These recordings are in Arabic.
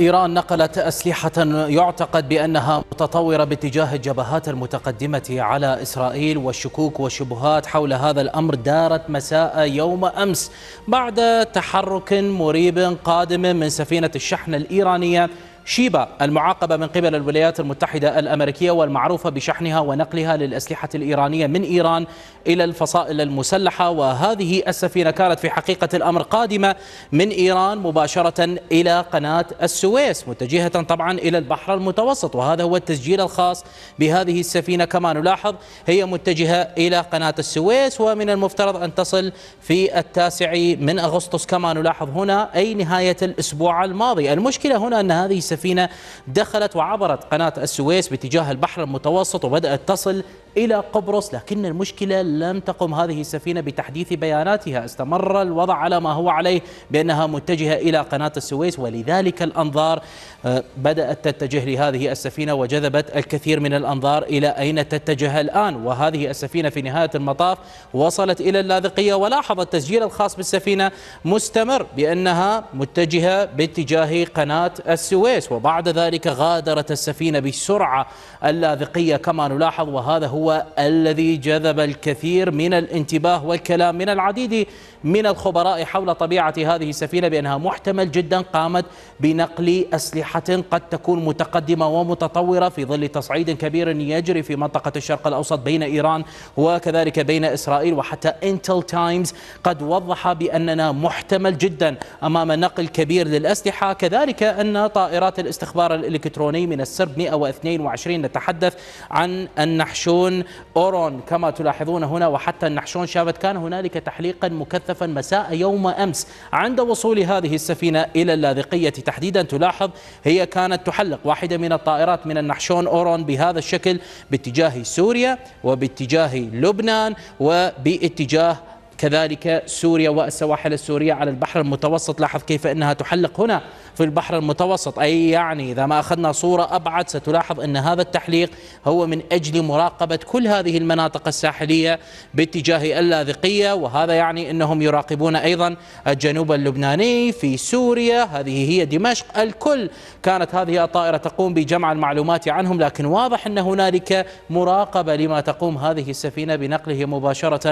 إيران نقلت أسلحة يعتقد بأنها متطورة باتجاه الجبهات المتقدمة على إسرائيل والشكوك والشبهات حول هذا الأمر دارت مساء يوم أمس بعد تحرك مريب قادم من سفينة الشحن الإيرانية شيبا المعاقبة من قبل الولايات المتحدة الأمريكية والمعروفة بشحنها ونقلها للأسلحة الإيرانية من إيران إلى الفصائل المسلحة وهذه السفينة كانت في حقيقة الأمر قادمة من إيران مباشرة إلى قناة السويس متجهة طبعا إلى البحر المتوسط وهذا هو التسجيل الخاص بهذه السفينة كما نلاحظ هي متجهة إلى قناة السويس ومن المفترض أن تصل في التاسع من أغسطس كما نلاحظ هنا أي نهاية الأسبوع الماضي المشكلة هنا أن هذه السفينة دخلت وعبرت قناة السويس باتجاه البحر المتوسط وبدأت تصل إلى قبرص لكن المشكلة لم تقم هذه السفينة بتحديث بياناتها استمر الوضع على ما هو عليه بأنها متجهة إلى قناة السويس ولذلك الأنظار آه، بدأت تتجه لهذه السفينة وجذبت الكثير من الأنظار إلى أين تتجه الآن وهذه السفينة في نهاية المطاف وصلت إلى اللاذقية ولاحظ التسجيل الخاص بالسفينة مستمر بأنها متجهة باتجاه قناة السويس وبعد ذلك غادرت السفينة بسرعة اللاذقية كما نلاحظ وهذا هو هو الذي جذب الكثير من الانتباه والكلام من العديد من الخبراء حول طبيعة هذه السفينة بأنها محتمل جدا قامت بنقل أسلحة قد تكون متقدمة ومتطورة في ظل تصعيد كبير يجري في منطقة الشرق الأوسط بين إيران وكذلك بين إسرائيل وحتى انتل تايمز قد وضح بأننا محتمل جدا أمام نقل كبير للأسلحة كذلك أن طائرات الاستخبار الإلكتروني من السرب 122 نتحدث عن النحشون ايضا اورون كما تلاحظون هنا وحتى النحشون شابت كان هنالك تحليقا مكثفا مساء يوم امس عند وصول هذه السفينه الى اللاذقيه تحديدا تلاحظ هي كانت تحلق واحده من الطائرات من النحشون اورون بهذا الشكل باتجاه سوريا وباتجاه لبنان وباتجاه كذلك سوريا والسواحل السوريه على البحر المتوسط لاحظ كيف انها تحلق هنا في البحر المتوسط أي يعني إذا ما أخذنا صورة أبعد ستلاحظ أن هذا التحليق هو من أجل مراقبة كل هذه المناطق الساحلية باتجاه اللاذقية وهذا يعني أنهم يراقبون أيضا الجنوب اللبناني في سوريا هذه هي دمشق الكل كانت هذه الطائرة تقوم بجمع المعلومات عنهم لكن واضح أن هنالك مراقبة لما تقوم هذه السفينة بنقله مباشرة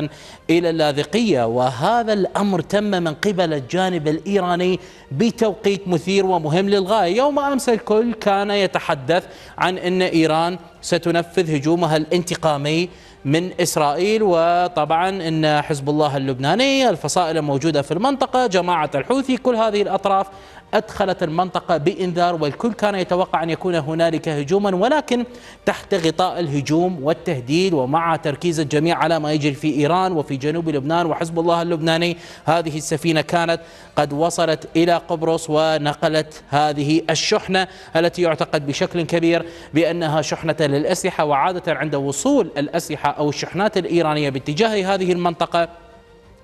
إلى اللاذقية وهذا الأمر تم من قبل الجانب الإيراني بتوقيت مثير كثير ومهم للغاية يوم أمس الكل كان يتحدث عن أن إيران ستنفذ هجومها الانتقامي من إسرائيل وطبعا أن حزب الله اللبناني الفصائل الموجودة في المنطقة جماعة الحوثي كل هذه الأطراف أدخلت المنطقة بإنذار والكل كان يتوقع أن يكون هنالك هجوما ولكن تحت غطاء الهجوم والتهديد ومع تركيز الجميع على ما يجري في إيران وفي جنوب لبنان وحزب الله اللبناني هذه السفينة كانت قد وصلت إلى قبرص ونقلت هذه الشحنة التي يعتقد بشكل كبير بأنها شحنة للأسلحة وعادة عند وصول الأسلحة أو الشحنات الإيرانية باتجاه هذه المنطقة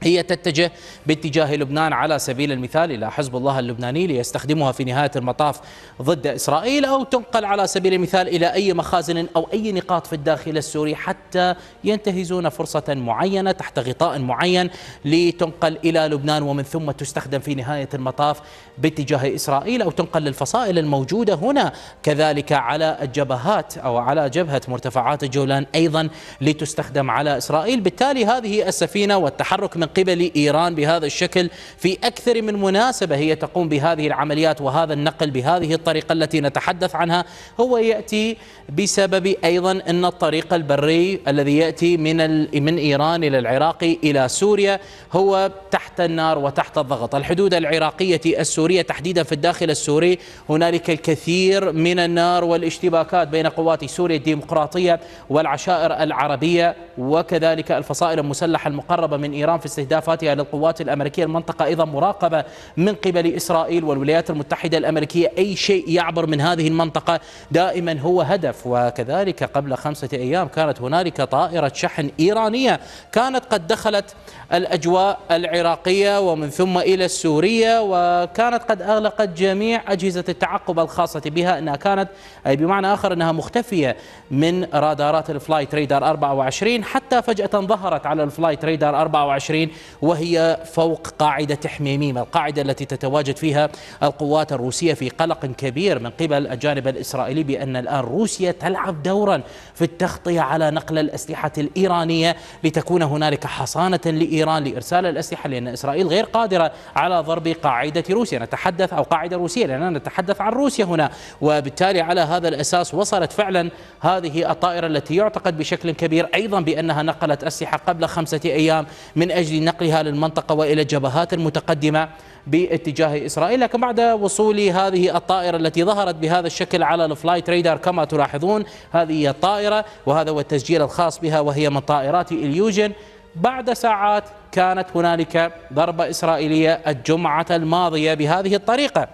هي تتجه باتجاه لبنان على سبيل المثال إلى حزب الله اللبناني ليستخدمها في نهاية المطاف ضد إسرائيل أو تنقل على سبيل المثال إلى أي مخازن أو أي نقاط في الداخل السوري حتى ينتهزون فرصة معينة تحت غطاء معين لتنقل إلى لبنان ومن ثم تستخدم في نهاية المطاف باتجاه إسرائيل أو تنقل للفصائل الموجودة هنا كذلك على الجبهات أو على جبهة مرتفعات الجولان أيضا لتستخدم على إسرائيل بالتالي هذه السفينة والتحرك من من قبل إيران بهذا الشكل في أكثر من مناسبة هي تقوم بهذه العمليات وهذا النقل بهذه الطريقة التي نتحدث عنها هو يأتي بسبب أيضا أن الطريق البري الذي يأتي من, من إيران إلى العراق إلى سوريا هو تحت النار وتحت الضغط الحدود العراقية السورية تحديدا في الداخل السوري هنالك الكثير من النار والاشتباكات بين قوات سوريا الديمقراطية والعشائر العربية وكذلك الفصائل المسلحة المقربة من إيران في واستهدافاتها للقوات الأمريكية المنطقة أيضا مراقبة من قبل إسرائيل والولايات المتحدة الأمريكية أي شيء يعبر من هذه المنطقة دائما هو هدف وكذلك قبل خمسة أيام كانت هنالك طائرة شحن إيرانية كانت قد دخلت الأجواء العراقية ومن ثم إلى السورية وكانت قد أغلقت جميع أجهزة التعقب الخاصة بها أنها كانت أي بمعنى آخر أنها مختفية من رادارات الفلايت ريدار 24 حتى فجأة ظهرت على الفلايت ريدار 24 المسلمين وهي فوق قاعدة حميميم القاعدة التي تتواجد فيها القوات الروسية في قلق كبير من قبل الجانب الإسرائيلي بأن الآن روسيا تلعب دورا في التغطية على نقل الأسلحة الإيرانية لتكون هنالك حصانة لإيران لإرسال الأسلحة لأن إسرائيل غير قادرة على ضرب قاعدة روسيا نتحدث أو قاعدة روسية لأننا نتحدث عن روسيا هنا وبالتالي على هذا الأساس وصلت فعلا هذه الطائرة التي يعتقد بشكل كبير أيضا بأنها نقلت أسلحة قبل خمسة أيام من أجل لنقلها نقلها للمنطقه والى الجبهات المتقدمه باتجاه اسرائيل، لكن بعد وصول هذه الطائره التي ظهرت بهذا الشكل على الفلايت ريدار كما تلاحظون هذه هي الطائره وهذا هو التسجيل الخاص بها وهي من طائرات اليوجن بعد ساعات كانت هنالك ضربه اسرائيليه الجمعه الماضيه بهذه الطريقه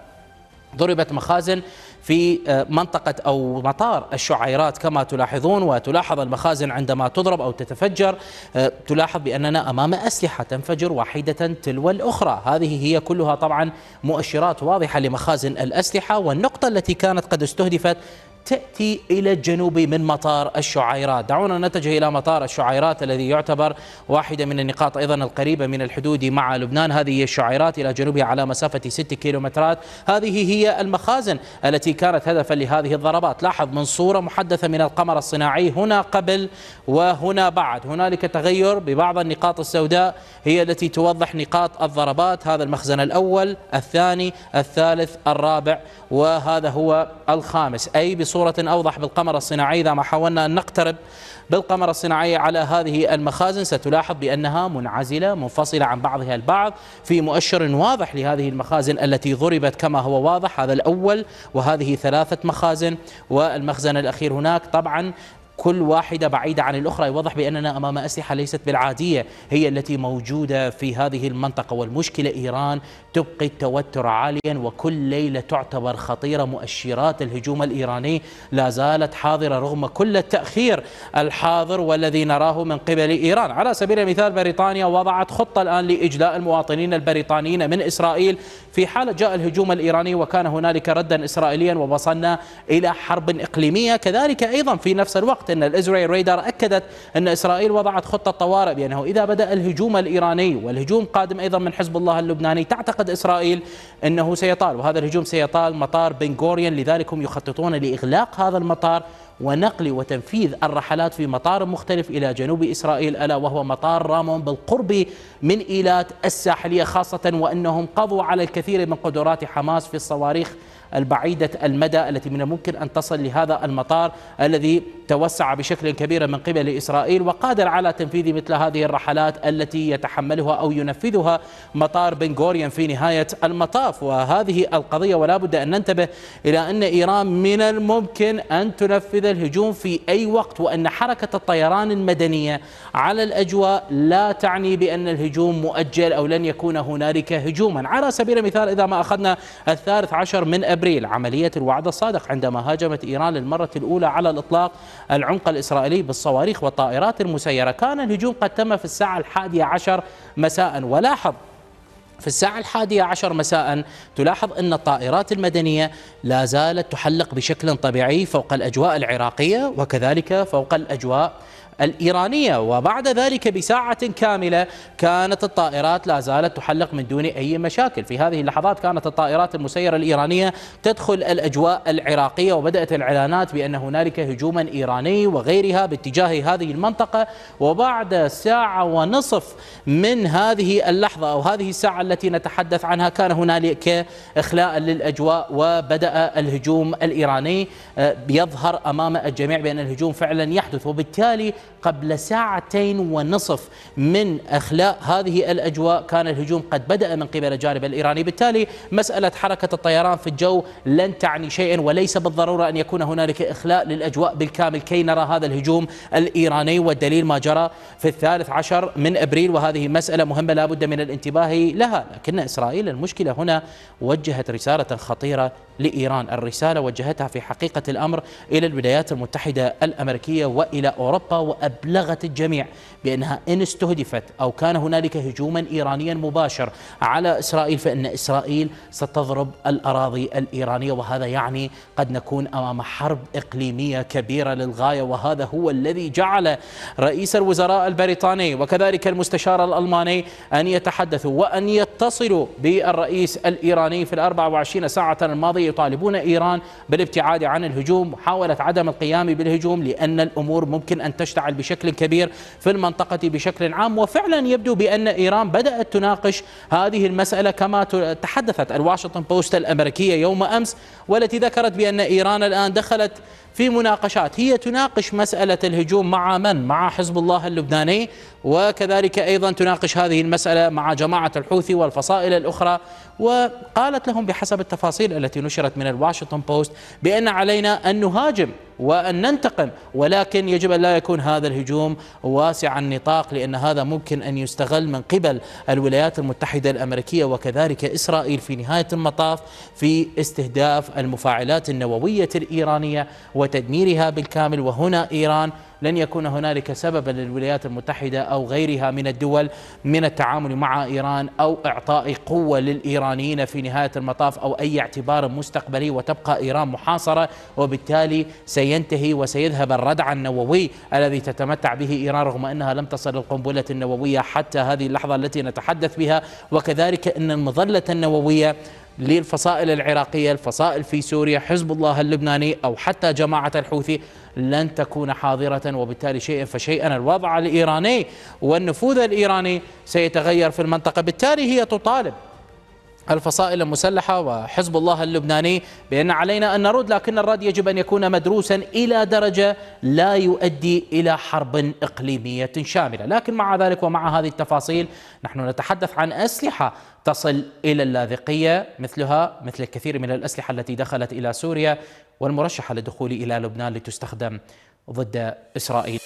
ضربت مخازن في آه، منطقة أو مطار الشعيرات كما تلاحظون وتلاحظ المخازن عندما تضرب أو تتفجر آه، تلاحظ بأننا أمام أسلحة تنفجر واحدة تلو الأخرى هذه هي كلها طبعا مؤشرات واضحة لمخازن الأسلحة والنقطة التي كانت قد استهدفت تأتي إلى الجنوب من مطار الشعيرات دعونا نتجه إلى مطار الشعيرات الذي يعتبر واحدة من النقاط أيضا القريبة من الحدود مع لبنان هذه الشعيرات إلى جنوبها على مسافة 6 كيلومترات هذه هي المخازن التي كانت هدفا لهذه الضربات لاحظ من صورة محدثة من القمر الصناعي هنا قبل وهنا بعد هنالك تغير ببعض النقاط السوداء هي التي توضح نقاط الضربات هذا المخزن الأول الثاني الثالث الرابع وهذا هو الخامس أي بصورة بصورة أوضح بالقمر الصناعي إذا ما حاولنا أن نقترب بالقمر الصناعي على هذه المخازن ستلاحظ بأنها منعزلة منفصلة عن بعضها البعض في مؤشر واضح لهذه المخازن التي ضربت كما هو واضح هذا الأول وهذه ثلاثة مخازن والمخزن الأخير هناك طبعا كل واحدة بعيدة عن الأخرى يوضح بأننا أمام أسلحة ليست بالعادية هي التي موجودة في هذه المنطقة والمشكلة إيران تبقي التوتر عاليا وكل ليلة تعتبر خطيرة مؤشرات الهجوم الإيراني لا زالت حاضرة رغم كل التأخير الحاضر والذي نراه من قبل إيران على سبيل المثال بريطانيا وضعت خطة الآن لإجلاء المواطنين البريطانيين من إسرائيل في حال جاء الهجوم الإيراني وكان هنالك ردا إسرائيليا ووصلنا إلى حرب إقليمية كذلك أيضا في نفس الوقت الوقت أن الاسرائيل رادار أكدت أن إسرائيل وضعت خطة طوارئ بأنه إذا بدأ الهجوم الإيراني والهجوم قادم أيضا من حزب الله اللبناني تعتقد إسرائيل أنه سيطال وهذا الهجوم سيطال مطار بنغوريان لذلك هم يخططون لإغلاق هذا المطار ونقل وتنفيذ الرحلات في مطار مختلف إلى جنوب إسرائيل ألا وهو مطار رامون بالقرب من إيلات الساحلية خاصة وأنهم قضوا على الكثير من قدرات حماس في الصواريخ البعيدة المدى التي من الممكن أن تصل لهذا المطار الذي توسع بشكل كبير من قبل إسرائيل وقادر على تنفيذ مثل هذه الرحلات التي يتحملها أو ينفذها مطار بنغوريان في نهاية المطاف وهذه القضية ولا بد أن ننتبه إلى أن إيران من الممكن أن تنفذ الهجوم في أي وقت وأن حركة الطيران المدنية على الأجواء لا تعني بأن الهجوم مؤجل أو لن يكون هنالك هجوما على سبيل المثال إذا ما أخذنا الثالث عشر من أبريل أبريل عملية الوعد الصادق عندما هاجمت إيران للمرة الأولى على الإطلاق العمق الإسرائيلي بالصواريخ والطائرات المسيرة كان الهجوم قد تم في الساعة الحادية عشر مساء ولاحظ في الساعة الحادية عشر مساء تلاحظ أن الطائرات المدنية لا زالت تحلق بشكل طبيعي فوق الأجواء العراقية وكذلك فوق الأجواء الإيرانية وبعد ذلك بساعة كاملة كانت الطائرات لا زالت تحلق من دون أي مشاكل في هذه اللحظات كانت الطائرات المسيرة الإيرانية تدخل الأجواء العراقية وبدأت الإعلانات بأن هنالك هجوما إيراني وغيرها باتجاه هذه المنطقة وبعد ساعة ونصف من هذه اللحظة أو هذه الساعة التي نتحدث عنها كان هنالك إخلاء للأجواء وبدأ الهجوم الإيراني آه، يظهر أمام الجميع بأن الهجوم فعلا يحدث وبالتالي قبل ساعتين ونصف من اخلاء هذه الاجواء كان الهجوم قد بدا من قبل الجانب الايراني، بالتالي مساله حركه الطيران في الجو لن تعني شيئا وليس بالضروره ان يكون هنالك اخلاء للاجواء بالكامل كي نرى هذا الهجوم الايراني والدليل ما جرى في الثالث عشر من ابريل وهذه مساله مهمه لا بد من الانتباه لها، لكن اسرائيل المشكله هنا وجهت رساله خطيره لايران، الرساله وجهتها في حقيقه الامر الى الولايات المتحده الامريكيه والى اوروبا وابلغت أبلغت الجميع بأنها إن استهدفت أو كان هنالك هجوما إيرانيا مباشر على إسرائيل فإن إسرائيل ستضرب الأراضي الإيرانية وهذا يعني قد نكون أمام حرب إقليمية كبيرة للغاية وهذا هو الذي جعل رئيس الوزراء البريطاني وكذلك المستشار الألماني أن يتحدثوا وأن يتصلوا بالرئيس الإيراني في ال 24 ساعة الماضية يطالبون إيران بالابتعاد عن الهجوم حاولت عدم القيام بالهجوم لأن الأمور ممكن أن تشتعل تتفاعل بشكل كبير في المنطقة بشكل عام وفعلا يبدو بأن إيران بدأت تناقش هذه المسألة كما تحدثت الواشنطن بوست الأمريكية يوم أمس والتي ذكرت بأن إيران الآن دخلت في مناقشات هي تناقش مسألة الهجوم مع من؟ مع حزب الله اللبناني وكذلك أيضا تناقش هذه المسألة مع جماعة الحوثي والفصائل الأخرى وقالت لهم بحسب التفاصيل التي نشرت من الواشنطن بوست بأن علينا أن نهاجم وأن ننتقم ولكن يجب أن لا يكون هذا الهجوم واسع النطاق لأن هذا ممكن أن يستغل من قبل الولايات المتحدة الأمريكية وكذلك إسرائيل في نهاية المطاف في استهداف المفاعلات النووية الإيرانية و وتدميرها بالكامل وهنا إيران لن يكون هنالك سببا للولايات المتحدة أو غيرها من الدول من التعامل مع إيران أو إعطاء قوة للإيرانيين في نهاية المطاف أو أي اعتبار مستقبلي وتبقى إيران محاصرة وبالتالي سينتهي وسيذهب الردع النووي الذي تتمتع به إيران رغم أنها لم تصل القنبلة النووية حتى هذه اللحظة التي نتحدث بها وكذلك أن المظلة النووية للفصائل العراقية الفصائل في سوريا حزب الله اللبناني أو حتى جماعة الحوثي لن تكون حاضرة وبالتالي شيئا فشيئا الوضع الإيراني والنفوذ الإيراني سيتغير في المنطقة بالتالي هي تطالب الفصائل المسلحة وحزب الله اللبناني بأن علينا أن نرد لكن الرد يجب أن يكون مدروسا إلى درجة لا يؤدي إلى حرب إقليمية شاملة لكن مع ذلك ومع هذه التفاصيل نحن نتحدث عن أسلحة تصل إلى اللاذقية مثلها مثل الكثير من الأسلحة التي دخلت إلى سوريا والمرشحة للدخول إلى لبنان لتستخدم ضد إسرائيل